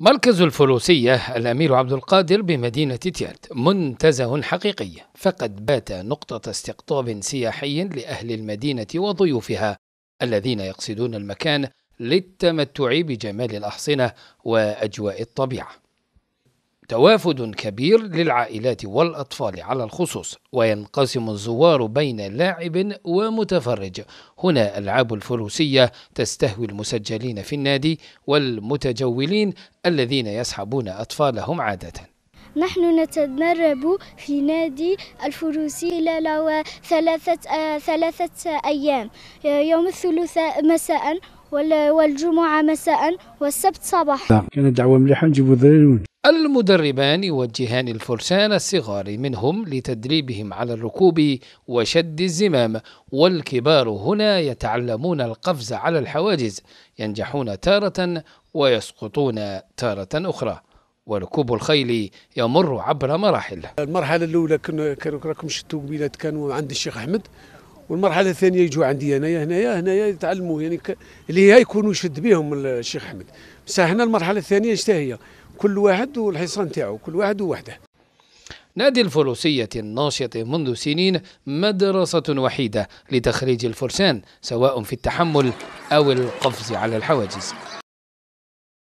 مركز الفروسية الأمير عبد القادر بمدينة تيات منتزه حقيقي فقد بات نقطة استقطاب سياحي لأهل المدينة وضيوفها الذين يقصدون المكان للتمتع بجمال الأحصنة وأجواء الطبيعة توافد كبير للعائلات والأطفال على الخصوص وينقسم الزوار بين لاعب ومتفرج هنا ألعاب الفروسية تستهوي المسجلين في النادي والمتجولين الذين يسحبون أطفالهم عادةً نحن نتدرب في نادي الفروسي خلال ثلاثة, آه، ثلاثة أيام آه، يوم الثلاثاء مساء والجمعة مساء والسبت صباحا نعم. كانت دعوة مليحة نجيبوا الذراريون المدربان يوجهان الفرسان الصغار منهم لتدريبهم على الركوب وشد الزمام والكبار هنا يتعلمون القفز على الحواجز ينجحون تارة ويسقطون تارة أخرى وركوب الخيل يمر عبر مراحل المرحلة الأولى كنا كانوا راكم شفتوا قبيلات كانوا عند الشيخ أحمد والمرحلة الثانية يجوا عندي أنايا هنايا هنايا يتعلموا يعني ك... اللي هي يكونوا يشد بهم الشيخ أحمد بصح هنا المرحلة الثانية اش هي كل واحد والحصان تاعو كل واحد ووحده نادي الفروسية الناشط منذ سنين مدرسة وحيدة لتخريج الفرسان سواء في التحمل أو القفز على الحواجز